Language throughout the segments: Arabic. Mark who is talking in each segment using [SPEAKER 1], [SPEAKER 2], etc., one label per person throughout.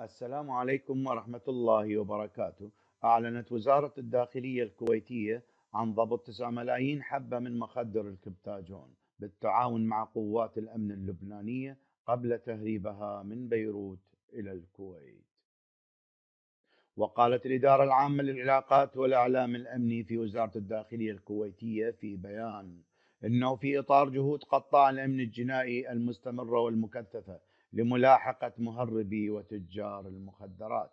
[SPEAKER 1] السلام عليكم ورحمة الله وبركاته أعلنت وزارة الداخلية الكويتية عن ضبط 9 ملايين حبة من مخدر الكبتاجون بالتعاون مع قوات الأمن اللبنانية قبل تهريبها من بيروت إلى الكويت وقالت الإدارة العامة للعلاقات والإعلام الأمني في وزارة الداخلية الكويتية في بيان أنه في إطار جهود قطاع الأمن الجنائي المستمرة والمكثفة لملاحقة مهربي وتجار المخدرات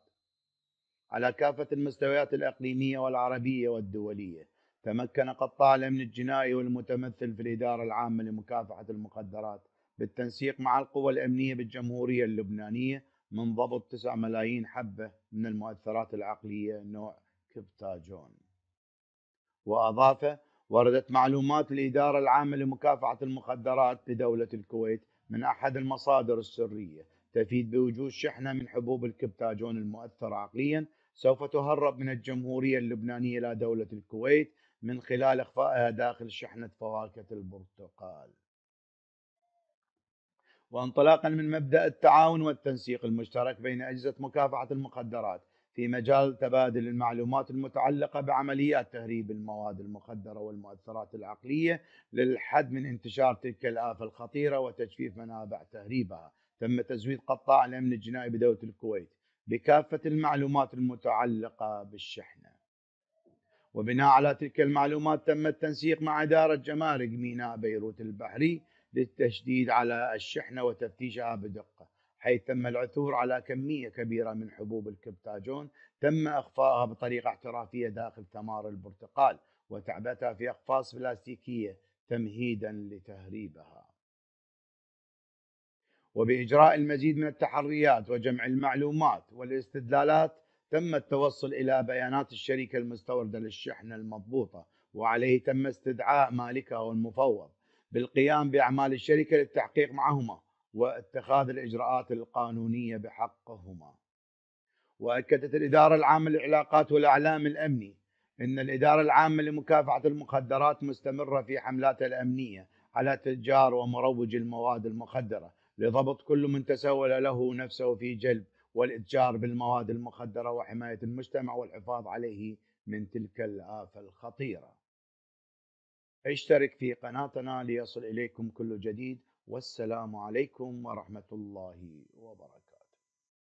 [SPEAKER 1] على كافة المستويات الإقليمية والعربية والدولية تمكن قطاع الأمن الجنائي والمتمثل في الإدارة العامة لمكافحة المخدرات بالتنسيق مع القوى الأمنية بالجمهورية اللبنانية من ضبط 9 ملايين حبة من المؤثرات العقلية نوع كبتاجون وأضاف وردت معلومات الإدارة العامة لمكافحة المخدرات بدولة الكويت من أحد المصادر السرية تفيد بوجود شحنة من حبوب الكبتاجون المؤثرة عقليا سوف تهرب من الجمهورية اللبنانية إلى دولة الكويت من خلال إخفائها داخل شحنة فواكه البرتقال وانطلاقا من مبدأ التعاون والتنسيق المشترك بين أجهزة مكافحة المخدرات في مجال تبادل المعلومات المتعلقة بعمليات تهريب المواد المخدرة والمؤثرات العقلية للحد من انتشار تلك الآفة الخطيرة وتجفيف منابع تهريبها تم تزويد قطاع الأمن الجنائي بدولة الكويت بكافة المعلومات المتعلقة بالشحنة وبناء على تلك المعلومات تم التنسيق مع إدارة جمارك ميناء بيروت البحري للتشديد على الشحنة وتفتيشها بدقة حيث تم العثور على كمية كبيرة من حبوب الكبتاجون تم إخفائها بطريقة احترافية داخل ثمار البرتقال وتعبئتها في أقفاص بلاستيكية تمهيدا لتهريبها وبإجراء المزيد من التحريات وجمع المعلومات والاستدلالات تم التوصل إلى بيانات الشركة المستوردة للشحنة المضبوطة وعليه تم استدعاء مالكها والمفوض بالقيام بأعمال الشركة للتحقيق معهما واتخاذ الإجراءات القانونية بحقهما وأكدت الإدارة العامة للعلاقات والإعلام الأمني أن الإدارة العامة لمكافحة المخدرات مستمرة في حملاتها الأمنية على تجار ومروج المواد المخدرة لضبط كل من تسول له نفسه في جلب والاتجار بالمواد المخدره وحمايه المجتمع والحفاظ عليه من تلك الافه الخطيره اشترك في قناتنا ليصل إليكم كل جديد والسلام عليكم ورحمة الله وبركاته